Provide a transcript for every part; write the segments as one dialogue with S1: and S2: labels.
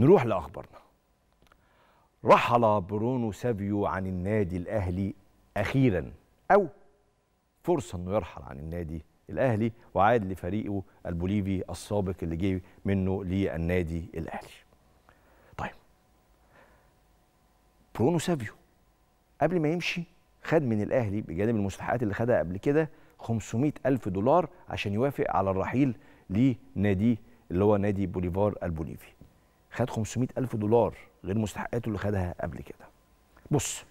S1: نروح لاخبارنا رحل برونو سافيو عن النادي الاهلي اخيرا او فرصه انه يرحل عن النادي الاهلي وعاد لفريقه البوليفي السابق اللي جه منه للنادي الاهلي طيب برونو سافيو قبل ما يمشي خد من الاهلي بجانب المستحقات اللي خدها قبل كده 500 ألف دولار عشان يوافق على الرحيل لناديه اللي هو نادي بوليفار البوليفي خد 500 ألف دولار غير مستحقاته اللي خدها قبل كده بص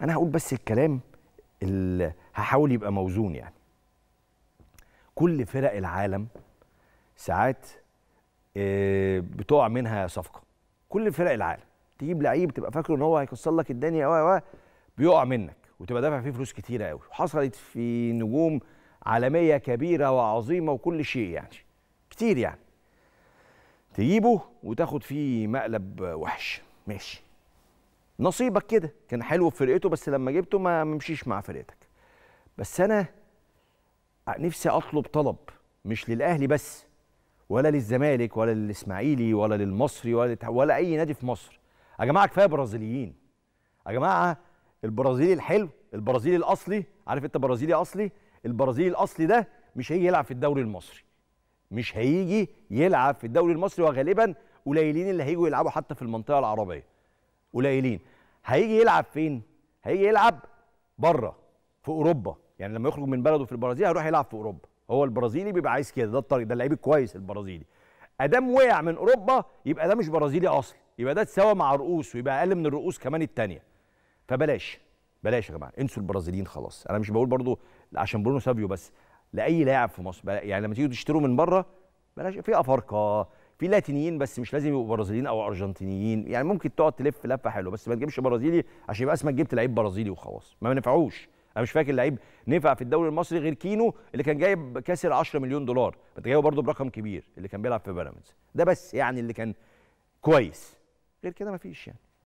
S1: أنا هقول بس الكلام اللي هحاول يبقى موزون يعني كل فرق العالم ساعات آه، بتقع منها صفقه كل فرق العالم تجيب لعيب تبقى فاكره ان هو هيكسر لك الدنيا و و بيقع منك وتبقى دافع فيه فلوس كتيره قوي حصلت في نجوم عالميه كبيره وعظيمه وكل شيء يعني كتير يعني تجيبه وتاخد فيه مقلب وحش ماشي نصيبك كده كان حلو في فرقته بس لما جبته ما ممشيش مع فرقتك بس انا نفسي اطلب طلب مش للاهلي بس ولا للزمالك ولا للاسماعيلي ولا للمصري ولا ولا اي نادي في مصر يا جماعه كفايه برازيليين يا جماعه البرازيلي الحلو البرازيلي الاصلي عارف انت برازيلي اصلي البرازيلي الاصلي ده مش هيجي يلعب في الدوري المصري مش هيجي يلعب في الدوري المصري وغالبا قليلين اللي هيجوا يلعبوا حتى في المنطقه العربيه قليلين هيجي يلعب فين هيجي يلعب بره في اوروبا يعني لما يخرج من بلده في البرازيل هيروح يلعب في اوروبا هو البرازيلي بيبقى عايز كده ده الطريق ده اللعيب الكويس البرازيلي ادام وقع من اوروبا يبقى ده مش برازيلي اصلا يبقى ده اتساوى مع رؤوس ويبقى اقل من الرؤوس كمان الثانيه فبلاش بلاش يا جماعه انسوا البرازيليين خلاص انا مش بقول برضو عشان برونو سافيو بس لاي لاعب في مصر يعني لما تيجوا تشتروا من بره بلاش في افارقه في لاتينيين بس مش لازم يبقوا برازيليين او ارجنتينيين يعني ممكن تقعد تلف لفه حلوه بس ما تجيبش برازيلي عشان يبقى اسمك جبت لعيب برازيلي وخلاص ما نفعوش انا مش فاكر لعيب نفع في الدوري المصري غير كينو اللي كان جايب كاسر 10 مليون دولار انت جايبه برده برقم كبير اللي كان بيلعب في بيراميدز ده بس يعني اللي كان كويس غير كده ما فيش يعني